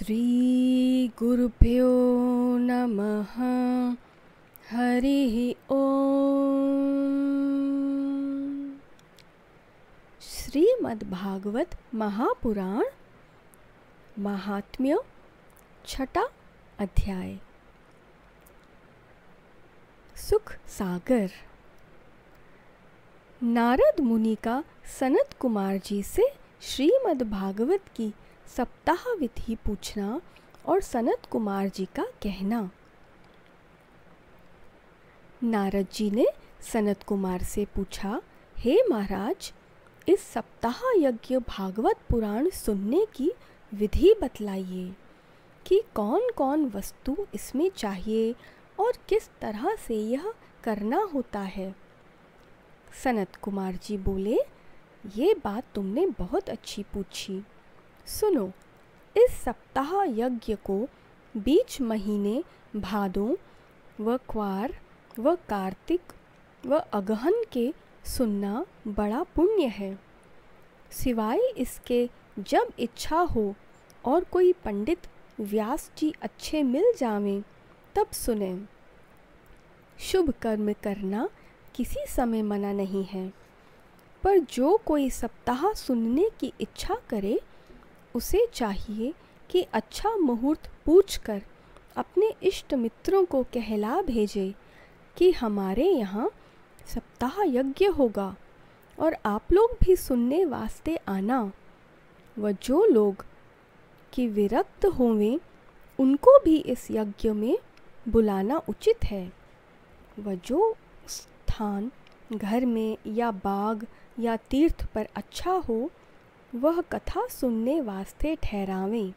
श्रीगुरुभ्यो नमः हरि ॐ श्रीमद्भागवत महापुराण महात्म्य छठा अध्याय सुख सागर नारद मुनि का सनत कुमार जी से श्रीमद्भागवत की सप्ताह विधि पूछना और सनत कुमार जी का कहना नारद जी ने सनत कुमार से पूछा हे महाराज इस सप्ताह यज्ञ भागवत पुराण सुनने की विधि बतलाइए कि कौन कौन वस्तु इसमें चाहिए और किस तरह से यह करना होता है सनत कुमार जी बोले ये बात तुमने बहुत अच्छी पूछी सुनो इस सप्ताह यज्ञ को बीच महीने भादों व क्वार व कार्तिक व अगहन के सुनना बड़ा पुण्य है सिवाय इसके जब इच्छा हो और कोई पंडित व्यास जी अच्छे मिल जावें तब सुने शुभ कर्म करना किसी समय मना नहीं है पर जो कोई सप्ताह सुनने की इच्छा करे उसे चाहिए कि अच्छा मुहूर्त पूछकर अपने इष्ट मित्रों को कहला भेजे कि हमारे यहाँ सप्ताह यज्ञ होगा और आप लोग भी सुनने वास्ते आना व जो लोग कि विरक्त होवें उनको भी इस यज्ञ में बुलाना उचित है व जो स्थान घर में या बाग या तीर्थ पर अच्छा हो वह कथा सुनने वास्ते ठहरावें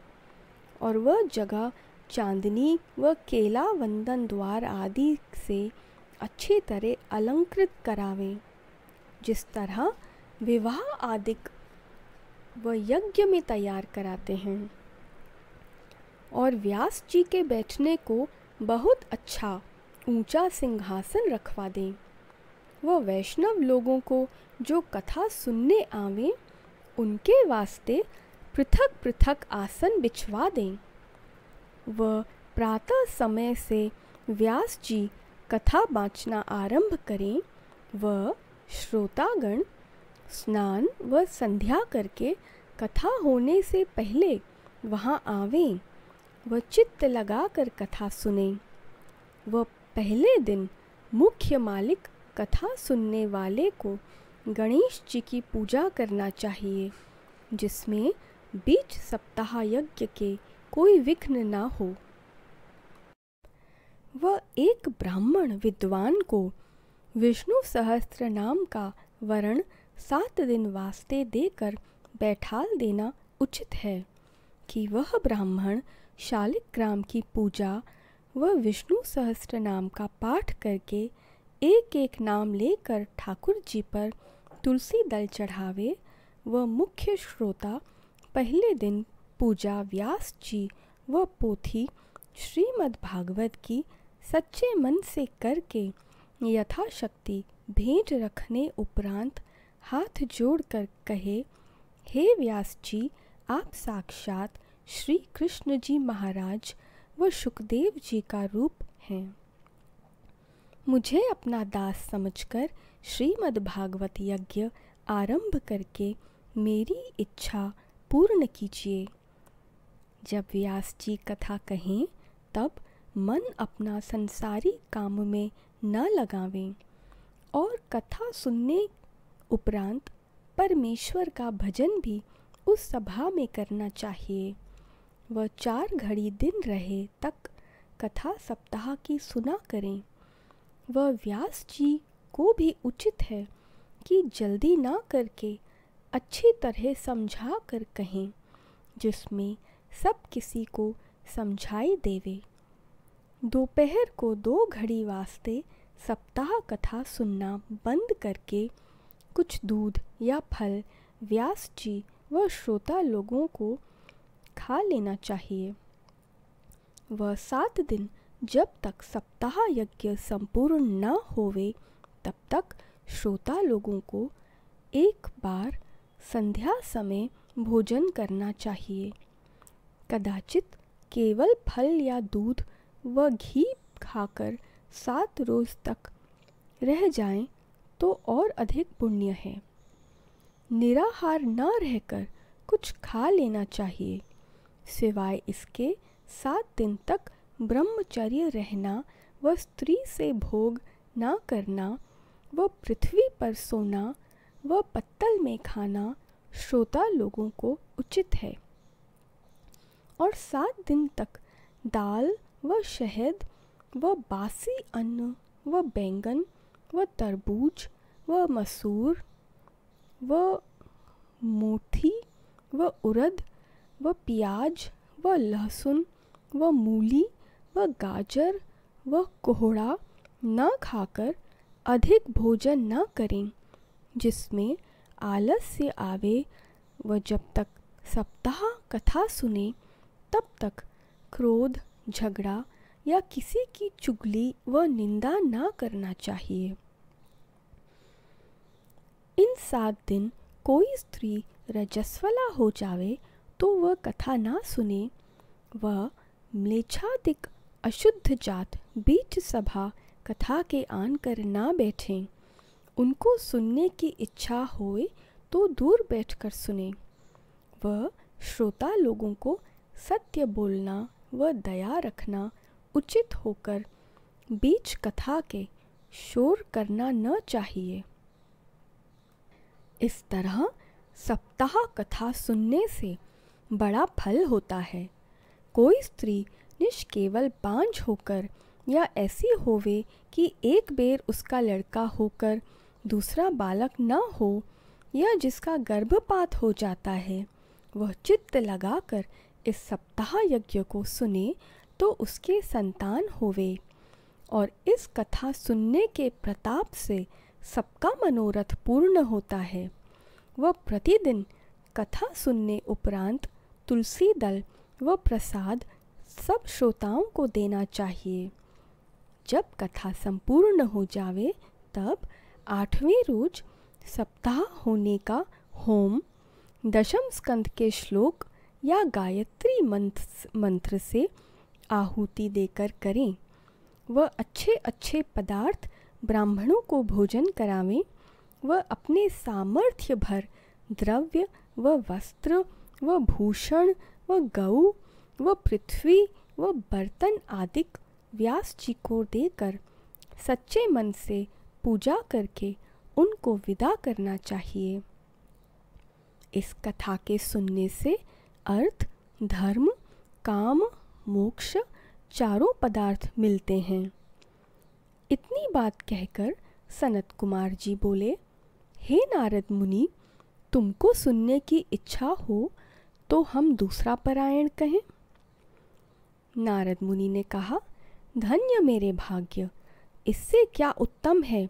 और वह जगह चांदनी व केला वंदन द्वार आदि से अच्छी तरह अलंकृत करावें जिस तरह विवाह आदिक व यज्ञ में तैयार कराते हैं और व्यास जी के बैठने को बहुत अच्छा ऊंचा सिंहासन रखवा दें वह वैष्णव लोगों को जो कथा सुनने आवें उनके वास्ते पृथक पृथक आसन बिछवा दें वह प्रातः समय से व्यास जी कथा बाँचना आरंभ करें व श्रोतागण स्नान व संध्या करके कथा होने से पहले वहाँ आवें व चित्त लगाकर कथा सुने व पहले दिन मुख्य मालिक कथा सुनने वाले को गणेश जी की पूजा करना चाहिए जिसमें बीच सप्ताह यज्ञ के कोई विघ्न ना हो वह एक ब्राह्मण विद्वान को विष्णु सहस्त्र नाम का वरण सात दिन वास्ते देकर बैठाल देना उचित है कि वह ब्राह्मण शालिक ग्राम की पूजा व विष्णु सहस्त्र नाम का पाठ करके एक एक नाम लेकर ठाकुर जी पर तुलसी दल चढ़ावे व मुख्य श्रोता पहले दिन पूजा व्यास जी व पोथी श्रीमद् भागवत की सच्चे मन से करके यथाशक्ति भेंट रखने उपरांत हाथ जोड़कर कहे हे व्यास जी आप साक्षात श्री कृष्ण जी महाराज व सुखदेव जी का रूप हैं मुझे अपना दास समझकर कर श्रीमद्भागवत यज्ञ आरंभ करके मेरी इच्छा पूर्ण कीजिए जब व्यास जी कथा कहें तब मन अपना संसारी काम में न लगावें और कथा सुनने उपरांत परमेश्वर का भजन भी उस सभा में करना चाहिए वह चार घड़ी दिन रहे तक कथा सप्ताह की सुना करें वह व्यास जी को भी उचित है कि जल्दी ना करके अच्छी तरह समझा कर कहें जिसमें सब किसी को समझाई देवे दोपहर को दो घड़ी वास्ते सप्ताह कथा सुनना बंद करके कुछ दूध या फल व्यास जी व श्रोता लोगों को खा लेना चाहिए वह सात दिन जब तक सप्ताह यज्ञ संपूर्ण न होवे तब तक श्रोता लोगों को एक बार संध्या समय भोजन करना चाहिए कदाचित केवल फल या दूध व घी खाकर सात रोज तक रह जाएं तो और अधिक पुण्य है निराहार न रहकर कुछ खा लेना चाहिए सिवाय इसके सात दिन तक ब्रह्मचर्य रहना व स्त्री से भोग ना करना व पृथ्वी पर सोना व पत्तल में खाना श्रोता लोगों को उचित है और सात दिन तक दाल व शहद व बासी अन्न व बैंगन व तरबूज व मसूर व मोठी व उरद व प्याज व लहसुन व मूली व गाजर व कोहड़ा न खाकर अधिक भोजन न करें जिसमें आलस से आवे व जब तक सप्ताह कथा सुने तब तक क्रोध झगड़ा या किसी की चुगली व निंदा ना करना चाहिए इन सात दिन कोई स्त्री रजस्वला हो जावे तो वह कथा ना सुने व म्लेच्छादिक अशुद्ध जात बीच सभा कथा के आन कर ना बैठें उनको सुनने की इच्छा होए तो दूर बैठकर सुने वह श्रोता लोगों को सत्य बोलना व दया रखना उचित होकर बीच कथा के शोर करना न चाहिए इस तरह सप्ताह कथा सुनने से बड़ा फल होता है कोई स्त्री निष्केवल बांझ होकर या ऐसी होवे कि एक बेर उसका लड़का होकर दूसरा बालक न हो या जिसका गर्भपात हो जाता है वह चित्त लगाकर इस सप्ताह यज्ञ को सुने तो उसके संतान होवे और इस कथा सुनने के प्रताप से सबका मनोरथ पूर्ण होता है वह प्रतिदिन कथा सुनने उपरांत तुलसी दल व प्रसाद सब श्रोताओं को देना चाहिए जब कथा संपूर्ण हो जावे तब आठवें रोज सप्ताह होने का होम दशम स्कंद के श्लोक या गायत्री मंत्र मंत्र से आहुति देकर करें व अच्छे अच्छे पदार्थ ब्राह्मणों को भोजन करावें व अपने सामर्थ्य भर द्रव्य व वस्त्र व भूषण व गऊ व पृथ्वी व बर्तन आदिक व्यास जी को देकर सच्चे मन से पूजा करके उनको विदा करना चाहिए इस कथा के सुनने से अर्थ धर्म काम मोक्ष चारों पदार्थ मिलते हैं इतनी बात कहकर सनत कुमार जी बोले हे नारद मुनि तुमको सुनने की इच्छा हो तो हम दूसरा पारायण कहें नारद मुनि ने कहा धन्य मेरे भाग्य इससे क्या उत्तम है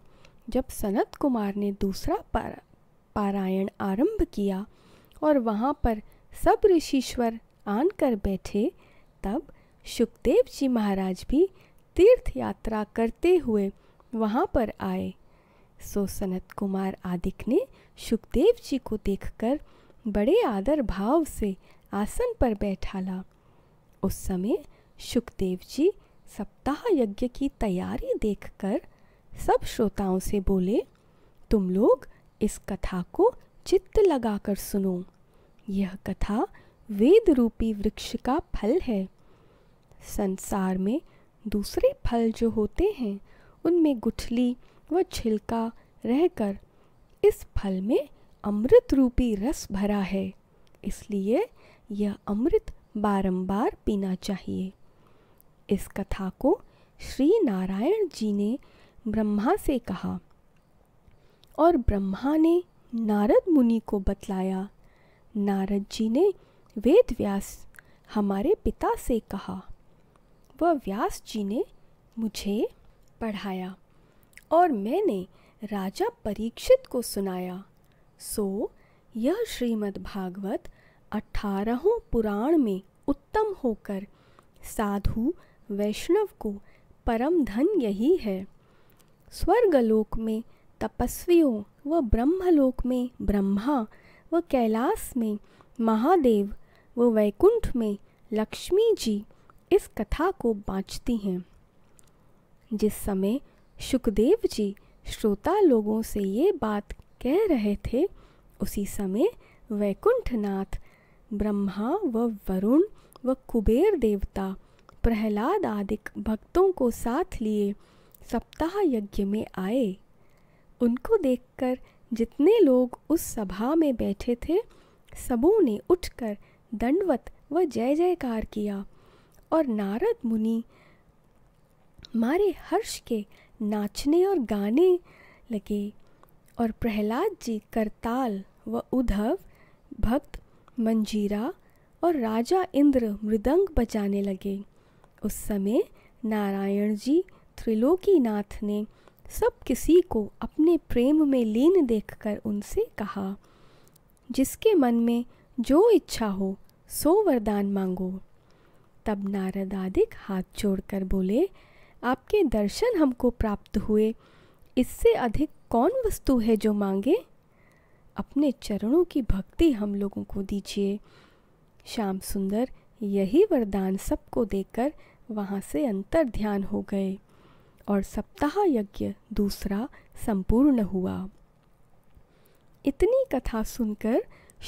जब सनत कुमार ने दूसरा पारा पारायण आरंभ किया और वहाँ पर सब ऋषिश्वर आन कर बैठे तब सुखदेव जी महाराज भी तीर्थ यात्रा करते हुए वहाँ पर आए सो सनत कुमार आदिक ने सुखदेव जी को देखकर बड़े आदर भाव से आसन पर बैठाला उस समय सुखदेव जी सप्ताह यज्ञ की तैयारी देखकर सब श्रोताओं से बोले तुम लोग इस कथा को चित्त लगाकर सुनो यह कथा वेद रूपी वृक्ष का फल है संसार में दूसरे फल जो होते हैं उनमें गुठली व छिलका रहकर इस फल में अमृत रूपी रस भरा है इसलिए यह अमृत बारंबार पीना चाहिए इस कथा को श्री नारायण जी ने ब्रह्मा से कहा और ब्रह्मा ने नारद मुनि को बतलाया नारद जी ने वेद व्यास हमारे पिता से कहा वह व्यास जी ने मुझे पढ़ाया और मैंने राजा परीक्षित को सुनाया सो यह श्रीमद् भागवत अठारहों पुराण में उत्तम होकर साधु वैष्णव को परम धन यही है स्वर्गलोक में तपस्वियों व ब्रह्मलोक में ब्रह्मा व कैलाश में महादेव व वैकुंठ में लक्ष्मी जी इस कथा को बाँचती हैं जिस समय सुखदेव जी श्रोता लोगों से ये बात कह रहे थे उसी समय वैकुंठनाथ ब्रह्मा व वरुण व कुबेर देवता प्रहलाद आदि भक्तों को साथ लिए सप्ताह यज्ञ में आए उनको देखकर जितने लोग उस सभा में बैठे थे सबों ने उठकर दंडवत व जय जयकार किया और नारद मुनि मारे हर्ष के नाचने और गाने लगे और प्रहलाद जी करताल व उद्धव भक्त मंजीरा और राजा इंद्र मृदंग बजाने लगे उस समय नारायण जी त्रिलोकीनाथ ने सब किसी को अपने प्रेम में लीन देखकर उनसे कहा जिसके मन में जो इच्छा हो सो वरदान मांगो तब नारदादिक हाथ जोड़कर बोले आपके दर्शन हमको प्राप्त हुए इससे अधिक कौन वस्तु है जो मांगे अपने चरणों की भक्ति हम लोगों को दीजिए श्याम सुंदर यही वरदान सबको देकर वहाँ से अंतर ध्यान हो गए और सप्ताह यज्ञ दूसरा संपूर्ण हुआ इतनी कथा सुनकर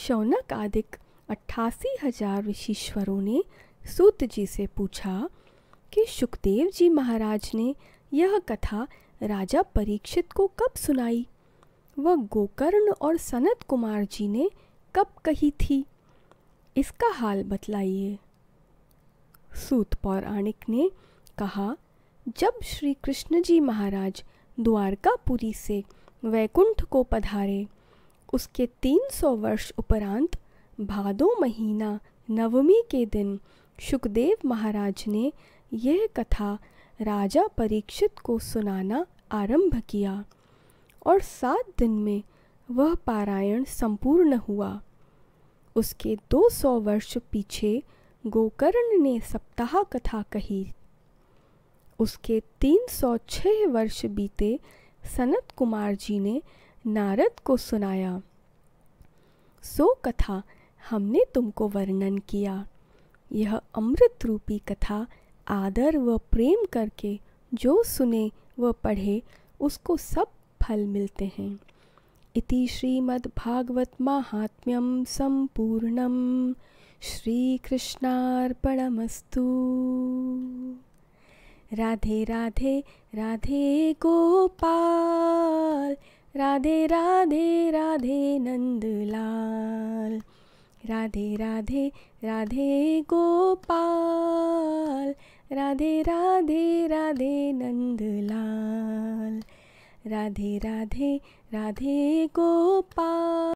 शौनक आदिक अट्ठासी हजार ऋषिश्वरों ने सूत जी से पूछा कि सुखदेव जी महाराज ने यह कथा राजा परीक्षित को कब सुनाई वह गोकर्ण और सनत कुमार जी ने कब कही थी इसका हाल बतलाइए सूत पौराणिक ने कहा जब श्री कृष्ण जी महाराज द्वारकापुरी से वैकुंठ को पधारे उसके 300 वर्ष उपरांत भादो महीना नवमी के दिन सुखदेव महाराज ने यह कथा राजा परीक्षित को सुनाना आरंभ किया और सात दिन में वह पारायण संपूर्ण हुआ उसके 200 वर्ष पीछे गोकर्ण ने सप्ताह कथा कही उसके 306 वर्ष बीते सनत कुमार जी ने नारद को सुनाया सो कथा हमने तुमको वर्णन किया यह अमृत रूपी कथा आदर व प्रेम करके जो सुने व पढ़े उसको सब फल मिलते हैं इति श्रीमद्भागवत महात्म्यम संपूर्णम श्रीकृष्णार्पणमस्तु राधे राधे राधे गोपाल राधे राधे राधे नंदलाल राधे राधे राधे गोपाल राधे राधे राधे नंदलाल राधे राधे राधे गोपाल